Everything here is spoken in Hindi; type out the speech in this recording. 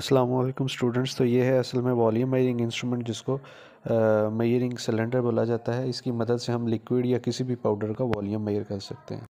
अल्लाम स्टूडेंट्स तो ये है असल में वॉल्यूम मेयरिंग इंस्ट्रूमेंट जिसको मेयरिंग सिलेंडर बोला जाता है इसकी मदद से हम लिक्विड या किसी भी पाउडर का वॉल्यूम मेयर कर सकते हैं